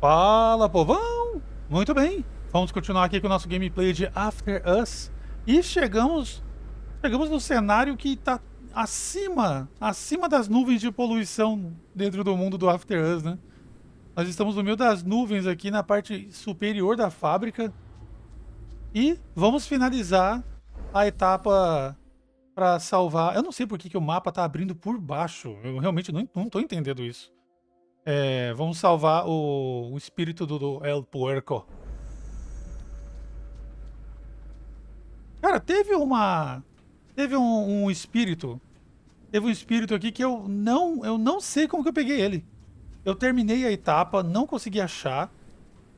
Fala, povão! Muito bem, vamos continuar aqui com o nosso gameplay de After Us. E chegamos, chegamos no cenário que está acima, acima das nuvens de poluição dentro do mundo do After Us, né? Nós estamos no meio das nuvens aqui na parte superior da fábrica. E vamos finalizar a etapa para salvar... Eu não sei por que o mapa está abrindo por baixo. Eu realmente não estou entendendo isso. É, vamos salvar o, o espírito do, do, El Puerco. Cara, teve uma. Teve um, um, espírito. Teve um espírito aqui que eu não. Eu não sei como que eu peguei ele. Eu terminei a etapa, não consegui achar.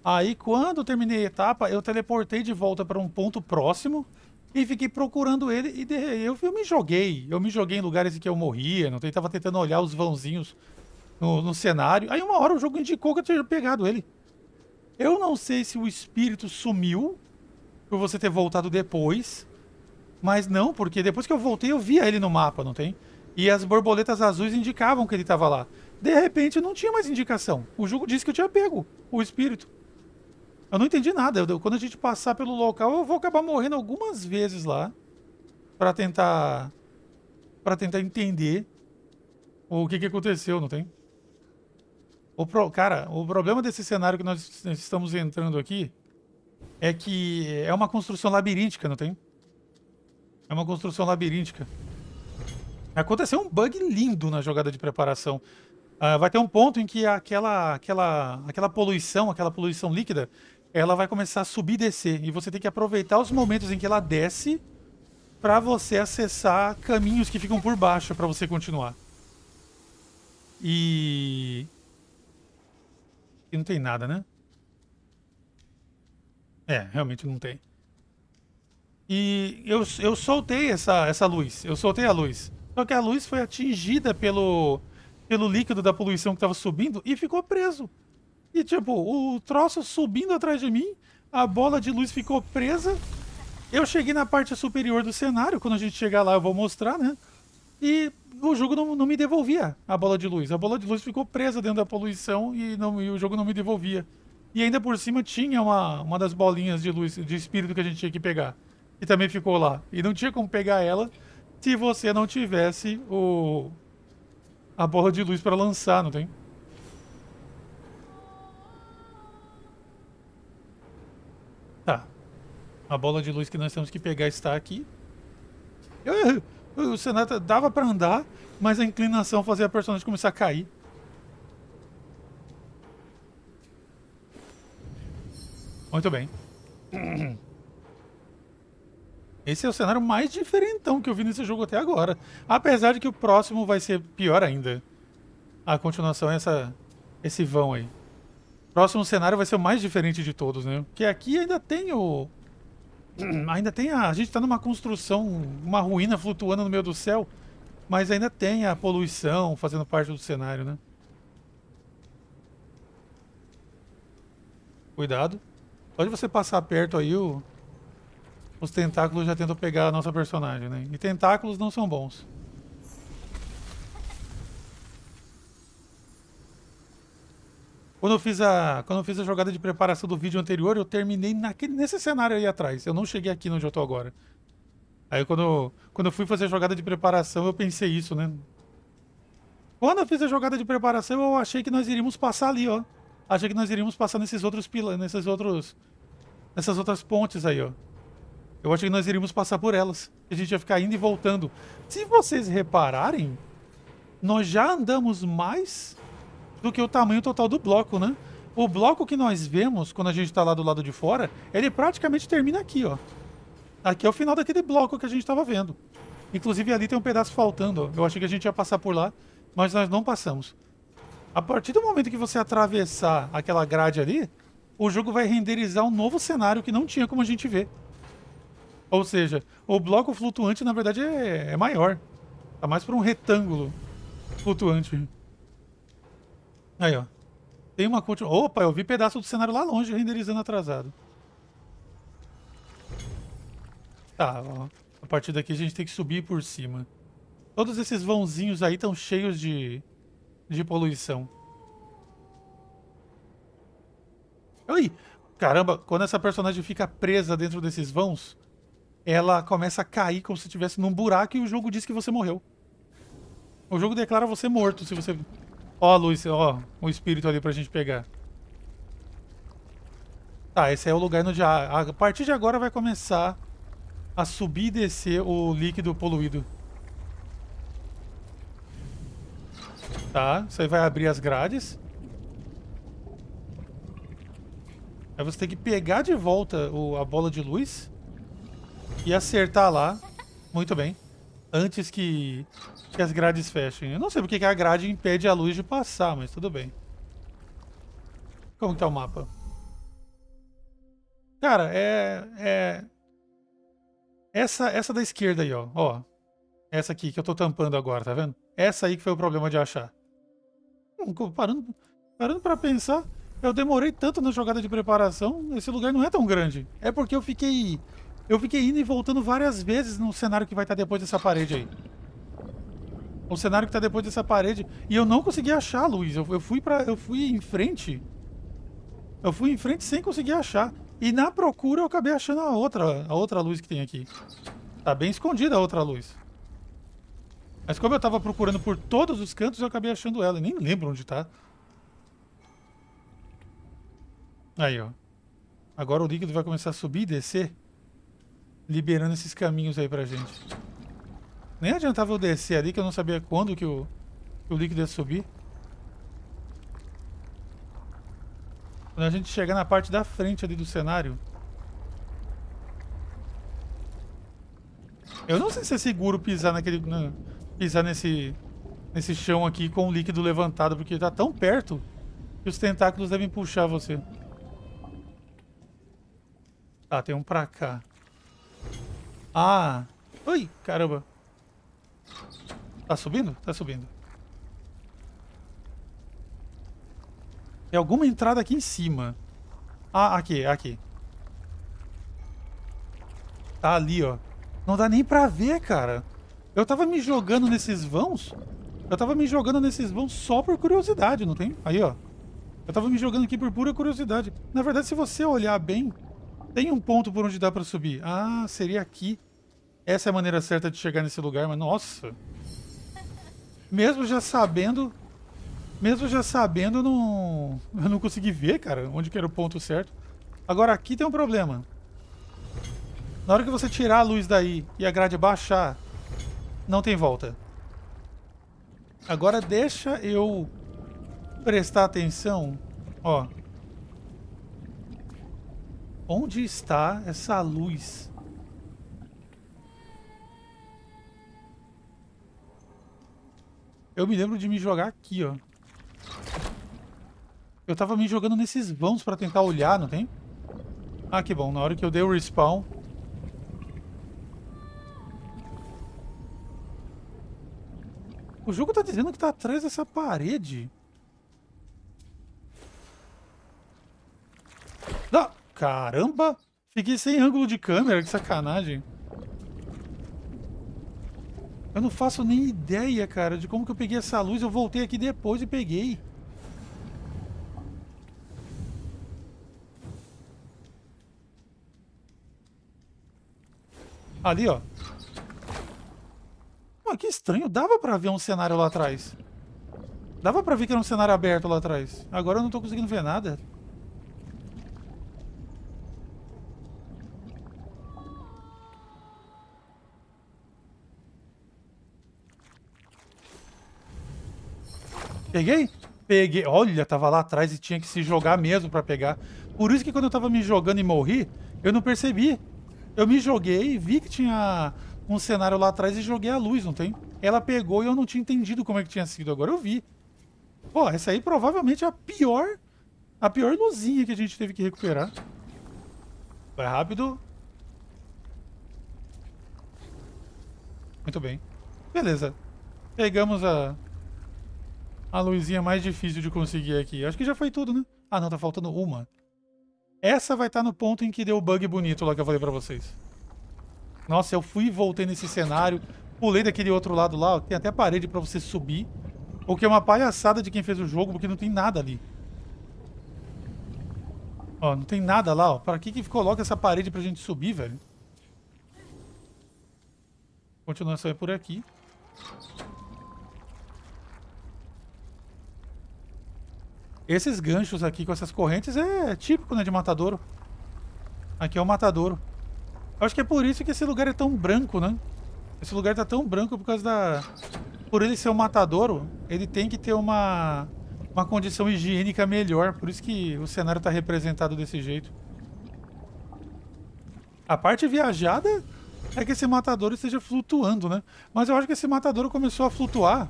Aí quando eu terminei a etapa, eu teleportei de volta para um ponto próximo e fiquei procurando ele e eu, eu me joguei. Eu me joguei em lugares em que eu morria, não tava tentando olhar os vãozinhos no, no cenário. Aí uma hora o jogo indicou que eu tinha pegado ele. Eu não sei se o espírito sumiu por você ter voltado depois. Mas não, porque depois que eu voltei eu via ele no mapa, não tem? E as borboletas azuis indicavam que ele estava lá. De repente não tinha mais indicação. O jogo disse que eu tinha pego o espírito. Eu não entendi nada. Eu, quando a gente passar pelo local, eu vou acabar morrendo algumas vezes lá para tentar para tentar entender o que, que aconteceu, não tem? O pro, cara, o problema desse cenário que nós estamos entrando aqui é que é uma construção labiríntica, não tem? É uma construção labiríntica. Aconteceu um bug lindo na jogada de preparação. Uh, vai ter um ponto em que aquela, aquela, aquela poluição, aquela poluição líquida, ela vai começar a subir e descer. E você tem que aproveitar os momentos em que ela desce para você acessar caminhos que ficam por baixo para você continuar. E Aqui não tem nada, né? É, realmente não tem. E eu, eu soltei essa, essa luz. Eu soltei a luz. Só que a luz foi atingida pelo, pelo líquido da poluição que estava subindo e ficou preso. E tipo, o troço subindo atrás de mim, a bola de luz ficou presa. Eu cheguei na parte superior do cenário. Quando a gente chegar lá, eu vou mostrar, né? E o jogo não, não me devolvia a bola de luz. A bola de luz ficou presa dentro da poluição e, não, e o jogo não me devolvia. E ainda por cima tinha uma, uma das bolinhas de luz, de espírito que a gente tinha que pegar. E também ficou lá. E não tinha como pegar ela se você não tivesse o a bola de luz para lançar, não tem? Tá. A bola de luz que nós temos que pegar está aqui. Eu, o Senata dava para andar, mas a inclinação fazia a personagem começar a cair. Muito bem. Esse é o cenário mais diferentão que eu vi nesse jogo até agora. Apesar de que o próximo vai ser pior ainda. A continuação é essa, esse vão aí. Próximo cenário vai ser o mais diferente de todos, né? Porque aqui ainda tem o, ainda tem a. A gente está numa construção, uma ruína flutuando no meio do céu, mas ainda tem a poluição fazendo parte do cenário, né? Cuidado. Pode você passar perto aí, o, os tentáculos já tentam pegar a nossa personagem, né? E tentáculos não são bons. Quando eu fiz a, quando eu fiz a jogada de preparação do vídeo anterior, eu terminei naquele, nesse cenário aí atrás. Eu não cheguei aqui onde eu tô agora. Aí quando, eu, quando eu fui fazer a jogada de preparação, eu pensei isso, né? Quando eu fiz a jogada de preparação, eu achei que nós iríamos passar ali, ó. Achei que nós iríamos passar nesses outros pilares, nesses outros... Nessas outras pontes aí, ó. Eu achei que nós iríamos passar por elas. A gente ia ficar indo e voltando. Se vocês repararem, nós já andamos mais do que o tamanho total do bloco, né? O bloco que nós vemos quando a gente está lá do lado de fora, ele praticamente termina aqui, ó. Aqui é o final daquele bloco que a gente estava vendo. Inclusive ali tem um pedaço faltando, ó. Eu achei que a gente ia passar por lá, mas nós não passamos. A partir do momento que você atravessar aquela grade ali, o jogo vai renderizar um novo cenário que não tinha como a gente ver. Ou seja, o bloco flutuante na verdade é, é maior. Tá mais para um retângulo flutuante. Aí, ó. Tem uma continuação. Opa, eu vi pedaço do cenário lá longe, renderizando atrasado. Tá, ó. A partir daqui a gente tem que subir por cima. Todos esses vãozinhos aí estão cheios de... de poluição. Ui! Caramba, quando essa personagem fica presa dentro desses vãos, ela começa a cair como se estivesse num buraco e o jogo diz que você morreu. O jogo declara você morto se você Ó a luz, ó, o espírito ali pra gente pegar. Tá, esse é o lugar onde a, a partir de agora vai começar a subir e descer o líquido poluído. Tá, isso aí vai abrir as grades. Aí você tem que pegar de volta o, a bola de luz e acertar lá. Muito bem. Antes que que as grades fechem. Eu não sei porque que a grade impede a luz de passar, mas tudo bem. Como que tá o mapa? Cara, é... é... Essa, essa da esquerda aí, ó. ó. Essa aqui que eu tô tampando agora, tá vendo? Essa aí que foi o problema de achar. Hum, parando, parando pra pensar, eu demorei tanto na jogada de preparação, esse lugar não é tão grande. É porque eu fiquei... Eu fiquei indo e voltando várias vezes no cenário que vai estar depois dessa parede aí. O cenário que tá depois dessa parede. E eu não consegui achar, Luiz. Eu, eu fui para Eu fui em frente. Eu fui em frente sem conseguir achar. E na procura eu acabei achando a outra, a outra luz que tem aqui. Tá bem escondida a outra luz. Mas como eu tava procurando por todos os cantos, eu acabei achando ela. Eu nem lembro onde tá. Aí, ó. Agora o líquido vai começar a subir e descer. Liberando esses caminhos aí pra gente. Nem adiantava eu descer ali, que eu não sabia quando que o, que o líquido ia subir. Quando a gente chegar na parte da frente ali do cenário... Eu não sei se é seguro pisar naquele... Na, pisar nesse... Nesse chão aqui com o líquido levantado, porque tá tão perto que os tentáculos devem puxar você. Tá, tem um pra cá. Ah! Ui, caramba. Tá subindo? Tá subindo. Tem alguma entrada aqui em cima. Ah, aqui, aqui. Tá ali, ó. Não dá nem pra ver, cara. Eu tava me jogando nesses vãos. Eu tava me jogando nesses vãos só por curiosidade, não tem? Aí, ó. Eu tava me jogando aqui por pura curiosidade. Na verdade, se você olhar bem, tem um ponto por onde dá pra subir. Ah, seria aqui. Essa é a maneira certa de chegar nesse lugar, mas nossa mesmo já sabendo, mesmo já sabendo, eu não, eu não consegui ver, cara, onde que era o ponto certo. Agora aqui tem um problema. Na hora que você tirar a luz daí e a grade baixar, não tem volta. Agora deixa eu prestar atenção, ó. Onde está essa luz? Eu me lembro de me jogar aqui, ó. Eu tava me jogando nesses vãos pra tentar olhar, não tem? Ah, que bom. Na hora que eu dei o respawn... O jogo tá dizendo que tá atrás dessa parede. Ah, Caramba! Fiquei sem ângulo de câmera, que sacanagem. Eu não faço nem ideia, cara, de como que eu peguei essa luz. Eu voltei aqui depois e peguei. Ali, ó. Mano, que estranho. Dava pra ver um cenário lá atrás. Dava pra ver que era um cenário aberto lá atrás. Agora eu não tô conseguindo ver nada. peguei? Peguei. Olha, tava lá atrás e tinha que se jogar mesmo para pegar. Por isso que quando eu tava me jogando e morri, eu não percebi. Eu me joguei, vi que tinha um cenário lá atrás e joguei a luz, não tem? Ela pegou e eu não tinha entendido como é que tinha sido. Agora eu vi. Pô, essa aí provavelmente é a pior... A pior luzinha que a gente teve que recuperar. Vai rápido. Muito bem. Beleza. Pegamos a a luzinha é mais difícil de conseguir aqui. Acho que já foi tudo, né? Ah, não, tá faltando uma. Essa vai estar tá no ponto em que deu o bug bonito lá que eu falei pra vocês. Nossa, eu fui e voltei nesse cenário. Pulei daquele outro lado lá. Tem até parede pra você subir. O que é uma palhaçada de quem fez o jogo, porque não tem nada ali. Ó, não tem nada lá, ó. Pra que que coloca essa parede pra gente subir, velho? Continuação é por aqui. Esses ganchos aqui com essas correntes é típico, né, de matadouro. Aqui é o matadouro. acho que é por isso que esse lugar é tão branco, né? Esse lugar tá tão branco por causa da... Por ele ser um matadouro, ele tem que ter uma... Uma condição higiênica melhor. Por isso que o cenário tá representado desse jeito. A parte viajada é que esse matadouro esteja flutuando, né? Mas eu acho que esse matadouro começou a flutuar.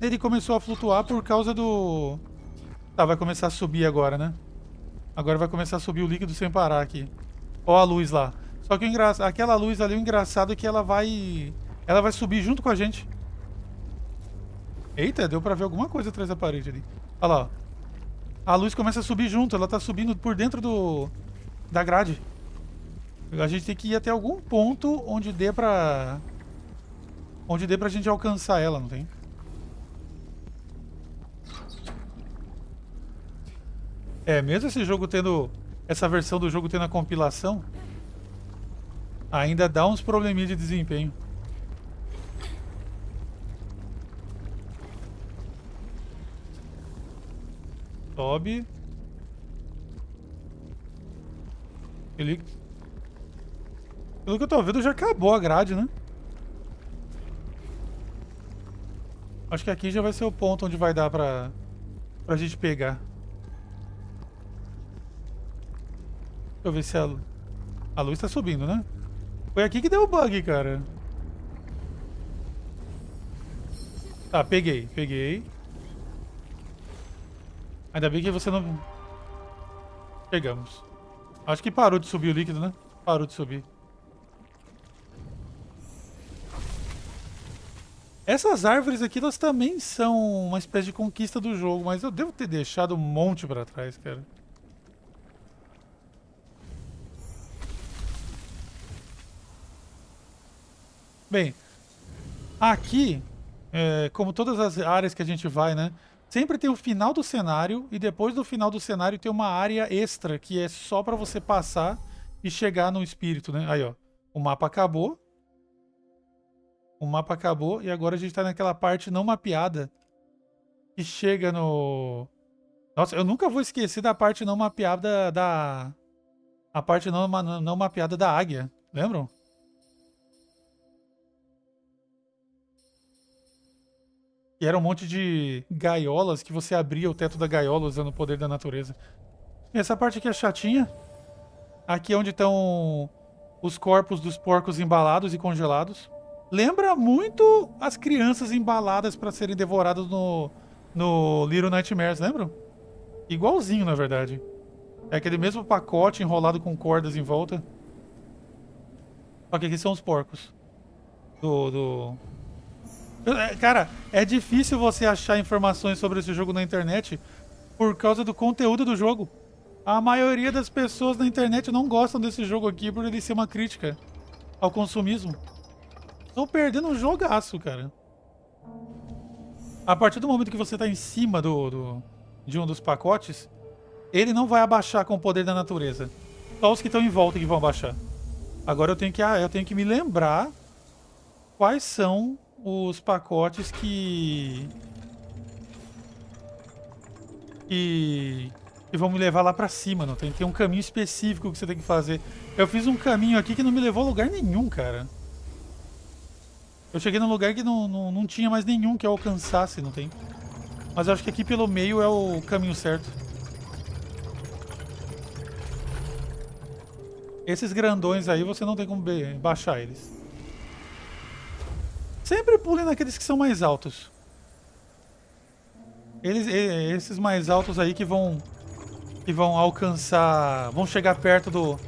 Ele começou a flutuar por causa do Tá, vai começar a subir agora, né? Agora vai começar a subir o líquido sem parar aqui. Ó a luz lá. Só que o aquela luz ali, o engraçado é que ela vai... Ela vai subir junto com a gente. Eita, deu pra ver alguma coisa atrás da parede ali. Olha lá, A luz começa a subir junto, ela tá subindo por dentro do da grade. A gente tem que ir até algum ponto onde dê pra... Onde dê pra gente alcançar ela, não tem? É, mesmo esse jogo tendo... Essa versão do jogo tendo a compilação, ainda dá uns probleminhas de desempenho. Sobe. Ele... Pelo que eu tô vendo, já acabou a grade, né? Acho que aqui já vai ser o ponto onde vai dar pra, pra gente pegar. eu ver se a, a luz tá subindo, né? Foi aqui que deu o bug, cara. Tá, peguei, peguei. Ainda bem que você não... Pegamos. Acho que parou de subir o líquido, né? Parou de subir. Essas árvores aqui, elas também são uma espécie de conquista do jogo, mas eu devo ter deixado um monte pra trás, cara. Bem, aqui, é, como todas as áreas que a gente vai, né? Sempre tem o final do cenário e depois do final do cenário tem uma área extra que é só para você passar e chegar no espírito, né? Aí, ó. O mapa acabou. O mapa acabou e agora a gente tá naquela parte não mapeada que chega no... Nossa, eu nunca vou esquecer da parte não mapeada da... A parte não, não mapeada da águia. Lembram? E era um monte de gaiolas que você abria o teto da gaiola usando o poder da natureza. E essa parte aqui é chatinha. Aqui é onde estão os corpos dos porcos embalados e congelados. Lembra muito as crianças embaladas para serem devoradas no, no Little Nightmares, lembram? Igualzinho, na verdade. É aquele mesmo pacote enrolado com cordas em volta. Só que aqui são os porcos. Do, do, é, cara, é difícil você achar informações sobre esse jogo na internet por causa do conteúdo do jogo. A maioria das pessoas na internet não gostam desse jogo aqui por ele ser uma crítica ao consumismo. Estou perdendo um jogaço, cara. A partir do momento que você está em cima do, do, de um dos pacotes, ele não vai abaixar com o poder da natureza. Só os que estão em volta que vão abaixar. Agora eu tenho que, ah, eu tenho que me lembrar quais são os pacotes que... que e vão me levar lá para cima, não tem, tem um caminho específico que você tem que fazer. Eu fiz um caminho aqui que não me levou a lugar nenhum, cara. Eu cheguei num lugar que não, não, não tinha mais nenhum que eu alcançasse, não tem? Mas eu acho que aqui pelo meio é o caminho certo. Esses grandões aí você não tem como baixar eles. Sempre pule naqueles que são mais altos. Eles, esses mais altos aí que vão que vão alcançar, vão chegar perto do,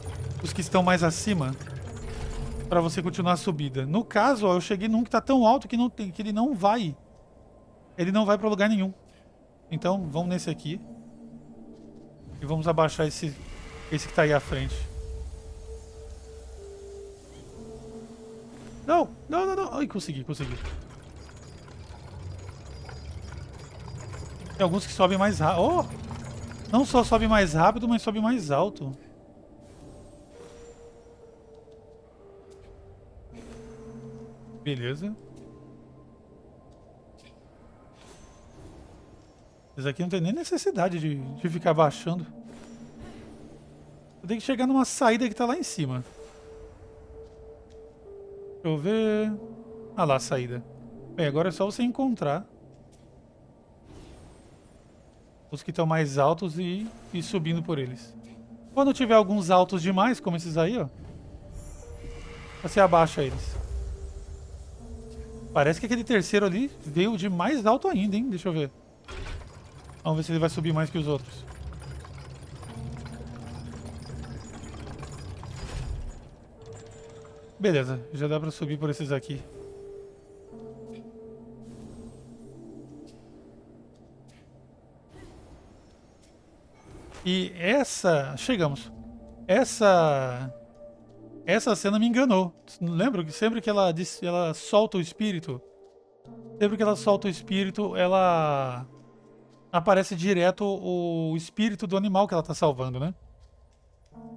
dos que estão mais acima para você continuar a subida. No caso, ó, eu cheguei num que está tão alto que não tem, que ele não vai. Ele não vai para lugar nenhum. Então, vamos nesse aqui. E vamos abaixar esse esse que está aí à frente. Não, não, não, não. Ai, consegui, consegui. Tem alguns que sobem mais rápido. Oh! Não só sobe mais rápido, mas sobe mais alto. Beleza. Esse aqui não tem nem necessidade de, de ficar baixando. Eu tenho que chegar numa saída que está lá em cima. Deixa eu ver. Ah lá, a saída. Bem, agora é só você encontrar os que estão mais altos e ir subindo por eles. Quando tiver alguns altos demais, como esses aí, ó, você abaixa eles. Parece que aquele terceiro ali veio de mais alto ainda, hein? Deixa eu ver. Vamos ver se ele vai subir mais que os outros. Beleza, já dá pra subir por esses aqui. E essa... Chegamos. Essa... Essa cena me enganou. Lembra que sempre que ela, diz, ela solta o espírito... Sempre que ela solta o espírito, ela... Aparece direto o espírito do animal que ela tá salvando, né?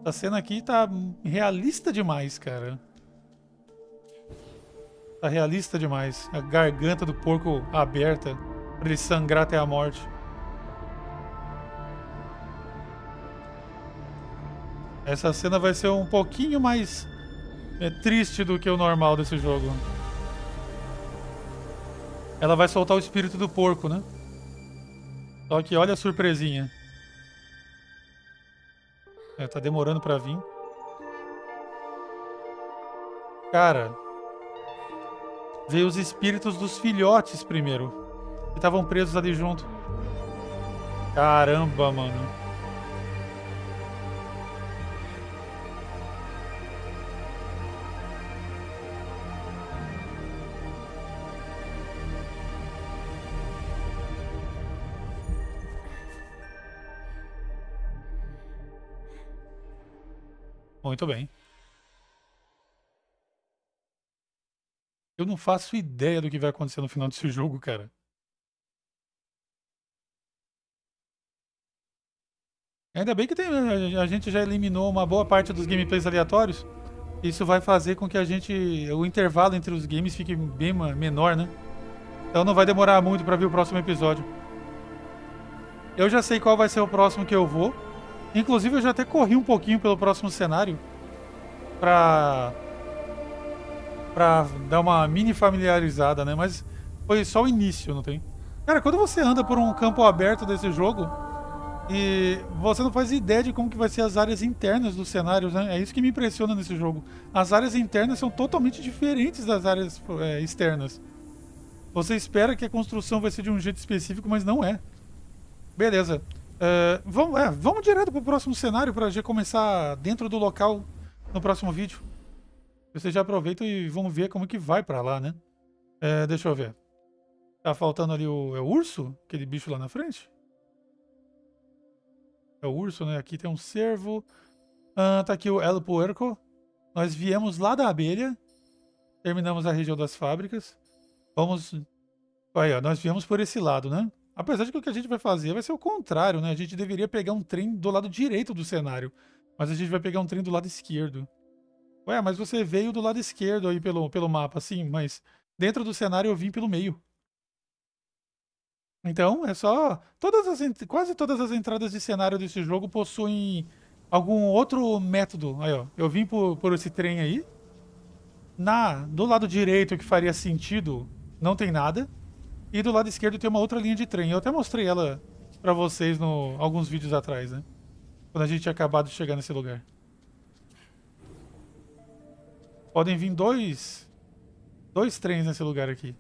Essa cena aqui tá realista demais, cara. Tá realista demais. A garganta do porco aberta pra ele sangrar até a morte. Essa cena vai ser um pouquinho mais é, triste do que o normal desse jogo. Ela vai soltar o espírito do porco, né? Só que olha a surpresinha. É, tá demorando pra vir. Cara, veio os espíritos dos filhotes primeiro. Que estavam presos ali junto. Caramba, mano. Muito bem. Eu não faço ideia do que vai acontecer no final desse jogo, cara. Ainda bem que tem, a gente já eliminou uma boa parte dos gameplays aleatórios. Isso vai fazer com que a gente. o intervalo entre os games fique bem menor, né? Então não vai demorar muito para ver o próximo episódio. Eu já sei qual vai ser o próximo que eu vou. Inclusive eu já até corri um pouquinho pelo próximo cenário. Pra para dar uma mini familiarizada, né? Mas foi só o início, não tem? Cara, quando você anda por um campo aberto desse jogo e você não faz ideia de como que vai ser as áreas internas dos cenários, né? É isso que me impressiona nesse jogo. As áreas internas são totalmente diferentes das áreas é, externas. Você espera que a construção vai ser de um jeito específico, mas não é. Beleza. Uh, vamos, é, vamos direto pro próximo cenário pra gente começar dentro do local no próximo vídeo. Vocês já aproveitam e vão ver como que vai para lá, né? É, deixa eu ver. Tá faltando ali o, é o urso? Aquele bicho lá na frente? É o urso, né? Aqui tem um cervo. Ah, tá aqui o El Puerco. Nós viemos lá da abelha. Terminamos a região das fábricas. Vamos... Aí, ó, nós viemos por esse lado, né? Apesar de que o que a gente vai fazer vai ser o contrário, né? A gente deveria pegar um trem do lado direito do cenário. Mas a gente vai pegar um trem do lado esquerdo. Ué, mas você veio do lado esquerdo aí pelo, pelo mapa, sim, mas dentro do cenário eu vim pelo meio. Então, é só. Todas as, quase todas as entradas de cenário desse jogo possuem algum outro método. Aí, ó. Eu vim por, por esse trem aí. Na, do lado direito, que faria sentido, não tem nada. E do lado esquerdo tem uma outra linha de trem. Eu até mostrei ela para vocês no alguns vídeos atrás, né? Quando a gente tinha acabado de chegar nesse lugar. Podem vir dois... Dois trens nesse lugar aqui.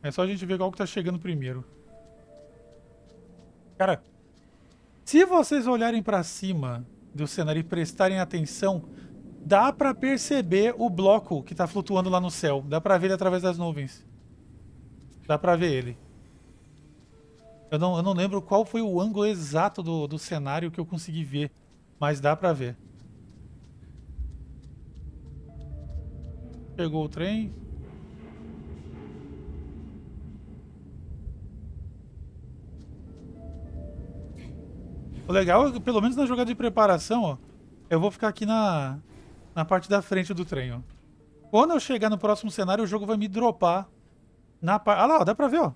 É só a gente ver qual que tá chegando primeiro. Cara, se vocês olharem para cima do cenário e prestarem atenção, dá para perceber o bloco que tá flutuando lá no céu. Dá para ver ele através das nuvens. Dá para ver ele. Eu não, eu não lembro qual foi o ângulo exato do, do cenário que eu consegui ver, mas dá para ver. Pegou o trem. O legal é pelo menos na jogada de preparação, ó, eu vou ficar aqui na, na parte da frente do trem, ó. Quando eu chegar no próximo cenário, o jogo vai me dropar na parte... Ah lá, ó, dá pra ver, ó.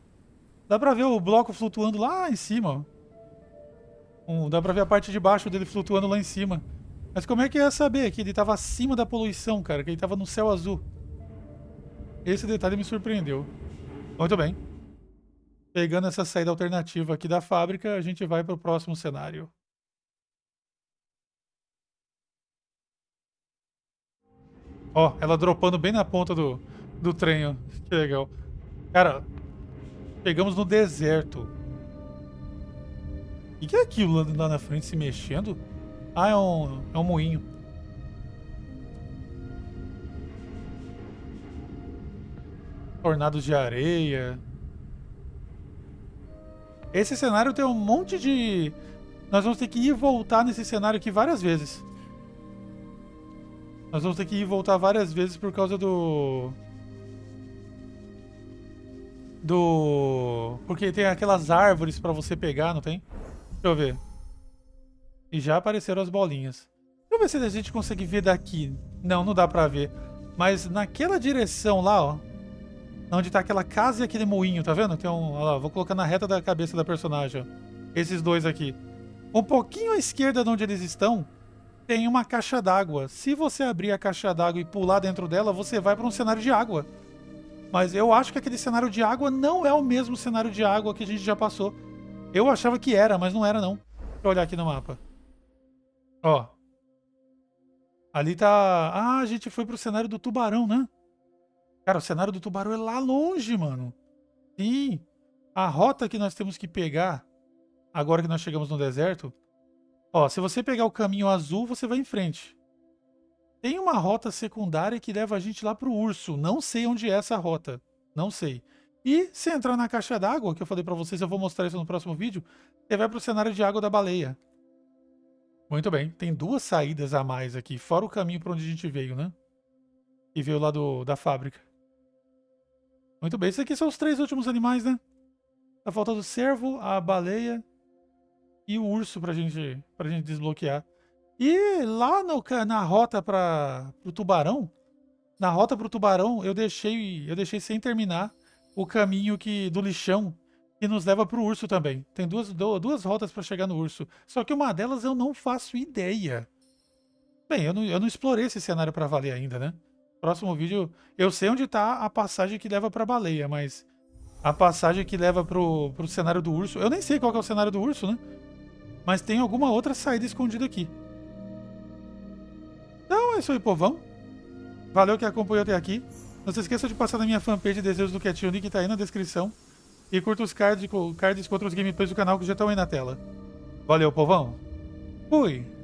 Dá pra ver o bloco flutuando lá em cima, ó. Um, dá pra ver a parte de baixo dele flutuando lá em cima. Mas como é que ia saber que ele estava acima da poluição, cara? Que ele estava no céu azul. Esse detalhe me surpreendeu. Muito bem. Pegando essa saída alternativa aqui da fábrica, a gente vai para o próximo cenário. Ó, ela dropando bem na ponta do, do trem, ó. Que legal. Cara, pegamos no deserto. O que é aquilo lá na frente se mexendo? Ah, é um, é um moinho. Tornados de areia. Esse cenário tem um monte de... Nós vamos ter que ir voltar nesse cenário aqui várias vezes. Nós vamos ter que ir voltar várias vezes por causa do... Do... Porque tem aquelas árvores pra você pegar, não tem? Deixa eu ver. E já apareceram as bolinhas. Deixa eu ver se a gente consegue ver daqui. Não, não dá pra ver. Mas naquela direção lá, ó. Onde tá aquela casa e aquele moinho, tá vendo? Tem um. Ó lá, vou colocar na reta da cabeça da personagem, ó. Esses dois aqui. Um pouquinho à esquerda de onde eles estão, tem uma caixa d'água. Se você abrir a caixa d'água e pular dentro dela, você vai para um cenário de água. Mas eu acho que aquele cenário de água não é o mesmo cenário de água que a gente já passou. Eu achava que era, mas não era não. Deixa eu olhar aqui no mapa. Ó. Ali tá. Ah, a gente foi pro cenário do tubarão, né? Cara, o cenário do tubarão é lá longe, mano. Sim. A rota que nós temos que pegar agora que nós chegamos no deserto. Ó, se você pegar o caminho azul, você vai em frente. Tem uma rota secundária que leva a gente lá pro urso. Não sei onde é essa rota. Não sei. E se entrar na caixa d'água, que eu falei para vocês, eu vou mostrar isso no próximo vídeo, você vai pro cenário de água da baleia. Muito bem. Tem duas saídas a mais aqui, fora o caminho para onde a gente veio, né? E veio lá do, da fábrica. Muito bem. Esses aqui são os três últimos animais, né? Tá faltando o cervo, a baleia e o urso pra gente, a gente desbloquear. E lá no, na rota para o tubarão, na rota para o tubarão, eu deixei, eu deixei sem terminar o caminho que do lixão e nos leva pro urso também. Tem duas, duas rotas para chegar no urso. Só que uma delas eu não faço ideia. Bem, eu não, eu não explorei esse cenário para valer ainda, né? Próximo vídeo, eu sei onde está a passagem que leva para baleia, mas a passagem que leva pro, pro cenário do urso. Eu nem sei qual é o cenário do urso, né? Mas tem alguma outra saída escondida aqui. Então é isso aí, povão. Valeu que acompanhou até aqui. Não se esqueça de passar na minha fanpage Desejos do Quietinho, o link tá aí na descrição. E curta os cards, cards com outros gameplays do canal que já estão aí na tela. Valeu, povão! Fui!